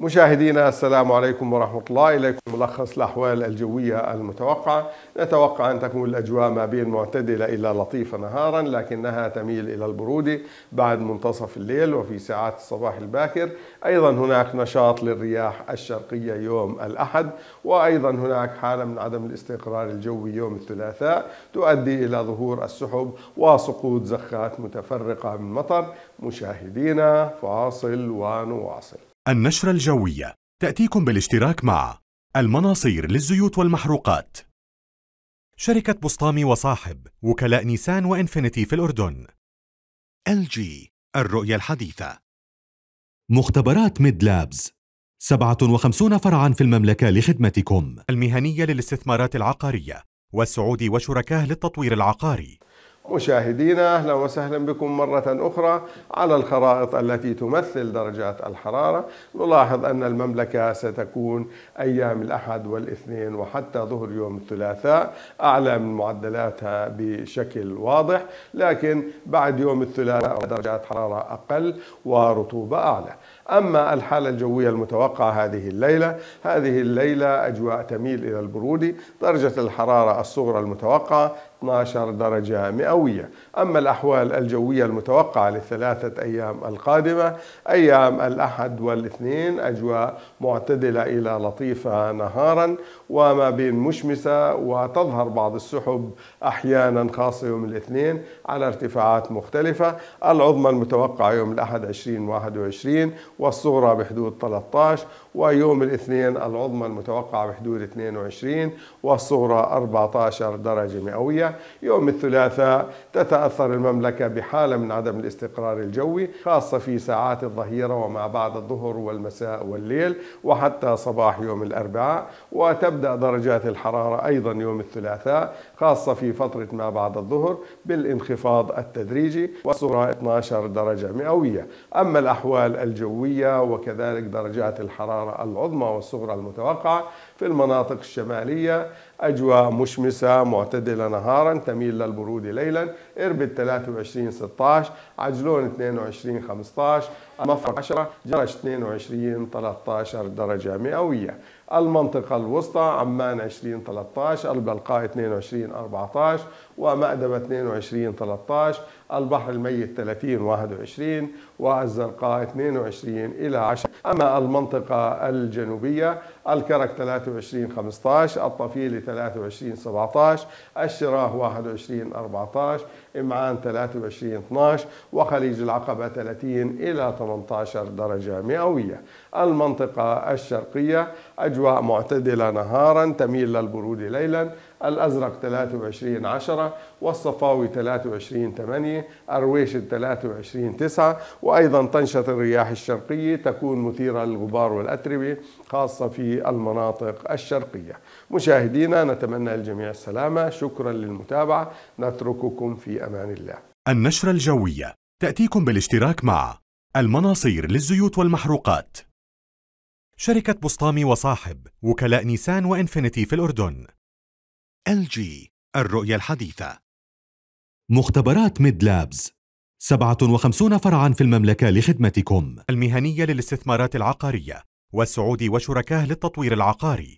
مشاهدينا السلام عليكم ورحمة الله إليكم ملخص الأحوال الجوية المتوقعة نتوقع أن تكون الأجواء ما بين معتدلة إلى لطيفة نهارا لكنها تميل إلى البرودة بعد منتصف الليل وفي ساعات الصباح الباكر أيضا هناك نشاط للرياح الشرقية يوم الأحد وأيضا هناك حالة من عدم الاستقرار الجوي يوم الثلاثاء تؤدي إلى ظهور السحب وسقوط زخات متفرقة من مطر مشاهدينا فاصل ونواصل النشرة الجوية تأتيكم بالاشتراك مع المناصير للزيوت والمحروقات شركة بسطامي وصاحب وكلاء نيسان وإنفينيتي في الأردن ال جي الرؤية الحديثة مختبرات ميد لابز 57 فرعا في المملكة لخدمتكم المهنية للاستثمارات العقارية والسعودي وشركاه للتطوير العقاري مشاهدينا اهلا وسهلا بكم مرة اخرى على الخرائط التي تمثل درجات الحرارة نلاحظ ان المملكة ستكون ايام الاحد والاثنين وحتى ظهر يوم الثلاثاء اعلى من معدلاتها بشكل واضح لكن بعد يوم الثلاثاء درجات حرارة اقل ورطوبة اعلى أما الحالة الجوية المتوقعة هذه الليلة هذه الليلة أجواء تميل إلى البرودة درجة الحرارة الصغرى المتوقعة 12 درجة مئوية أما الأحوال الجوية المتوقعة للثلاثة أيام القادمة أيام الأحد والاثنين أجواء معتدلة إلى لطيفة نهارا وما بين مشمسة وتظهر بعض السحب أحيانا خاصة يوم الاثنين على ارتفاعات مختلفة العظمى المتوقعة يوم الأحد 20 21 والصغرى بحدود 13 ويوم الاثنين العظمى المتوقعة بحدود 22 والصغرى 14 درجة مئوية يوم الثلاثاء تتأثر المملكة بحالة من عدم الاستقرار الجوي خاصة في ساعات الظهيرة وما بعد الظهر والمساء والليل وحتى صباح يوم الأربعاء وتبدأ درجات الحرارة أيضا يوم الثلاثاء خاصة في فترة ما بعد الظهر بالانخفاض التدريجي والصورة 12 درجة مئوية أما الأحوال الجوية وكذلك درجات الحرارة العظمى والصغرى المتوقعة في المناطق الشمالية أجواء مشمسة معتدلة نهارا تميل للبرودة ليلا إربد 23 16 عجلون 22 15 مفرق 10 درجة 22 13 درجة مئوية المنطقة الوسطى عمان 20 13 البلقاء 22 14 ومأدبة 22 13 البحر الميت 30 21 والزرقاء 22 إلى 10 أما المنطقة الجنوبية الكرك 23 15 الطفيل 23 17 الشراه 21 14 إمعان 23 12 وخليج العقبة 30 إلى 18 18 درجة مئوية المنطقة الشرقية أجواء معتدلة نهارا تميل للبرودة ليلا الأزرق 23 10 والصفاوي 23 8 أرويشد 23 9 وأيضا تنشط الرياح الشرقية تكون مثيرة للغبار والأتربة خاصة في المناطق الشرقية مشاهدينا نتمنى الجميع السلامة شكرا للمتابعة نترككم في أمان الله النشرة الجوية تأتيكم بالاشتراك مع المناصير للزيوت والمحروقات شركة بسطامي وصاحب وكلاء نيسان وإنفينيتي في الأردن ال جي الرؤية الحديثة مختبرات ميد لابز 57 فرعا في المملكة لخدمتكم المهنية للاستثمارات العقارية والسعودي وشركاه للتطوير العقاري